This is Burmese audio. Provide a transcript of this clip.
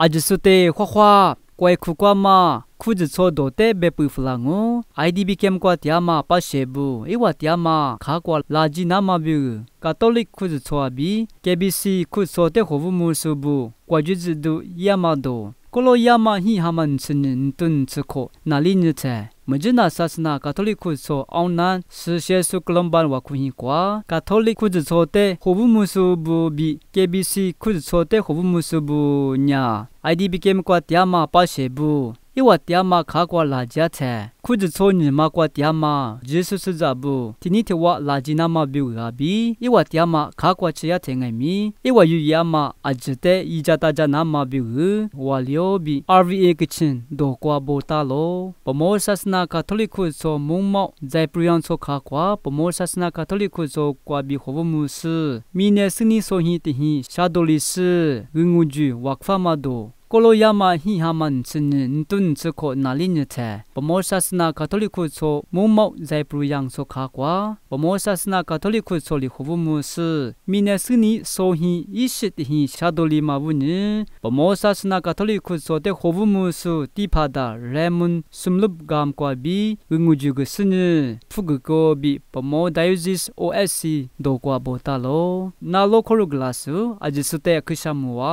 အဂျစုတေခွခွာကွယ်ခုကွာမခုဇစောဒိုတေဘေပူဖလာငို IDB ကမ်ကွာတယာမပါရှေဘူဧဝတယာမခါကွာလာဂျီနာမဘူကတိုလစ်ခုဇစောဘီ KBC ခုစောတေခိုဘူမူဆူဘူကွာဂျီဇဒူယာမဒိုကိုလိုယာမဟီဟာမန်စနန်တွန်စခိုနာလီညချေ mjina sasna catholic khu so aonan se shesu klomban wa khu hin kwa catholic khu so te hobu musu bu bi kbc khu so te hobu musu bu nya idbkm kwa tyama pa she bu 一我爹妈卡过垃圾车，裤子穿你妈过爹妈，耶稣是咋不？天天听我垃圾那么表阿比，一我爹妈卡过吃也听艾米，一我有爷妈阿只得一家大家那么表，我了比 RVA 个亲多过不大咯。不莫啥是那卡托利克说蒙毛，在不让说卡过，不莫啥是那卡托利克说过比活不木事，明年是你说你的 hin，下多里是，我我就瓦克法嘛多。ကိုလိုယာမဟီဟာမန်စင်နတွန်းစခိုနာလင်းတဲ့ပမောဆာစနာကတိုလီခုဆိုမုံမောက်ဇိုင်ပရူယန်ဆိုခါကွာပမောဆာစနာကတိုလီခုဆိုလီခုဘမှုစမီနစနီဆိုဟီအစ်စ်ဟီရှာဒိုလီမဝနီပမောဆာစနာကတိုလီခုဆိုတဲ့ခုဘမှုစတီဖာဒါရဲမွန်စမ်လုပ်ဂမ်ကွာဘီငူဂျူဂစနီဖုဂကိုဘီပမောဒိုင်ဇစ် OSC ဒိုကွာဘောတာလောနာလိုခိုရဂလာဆူအဂျစ်စတဲ့ခရှမ်ဝါ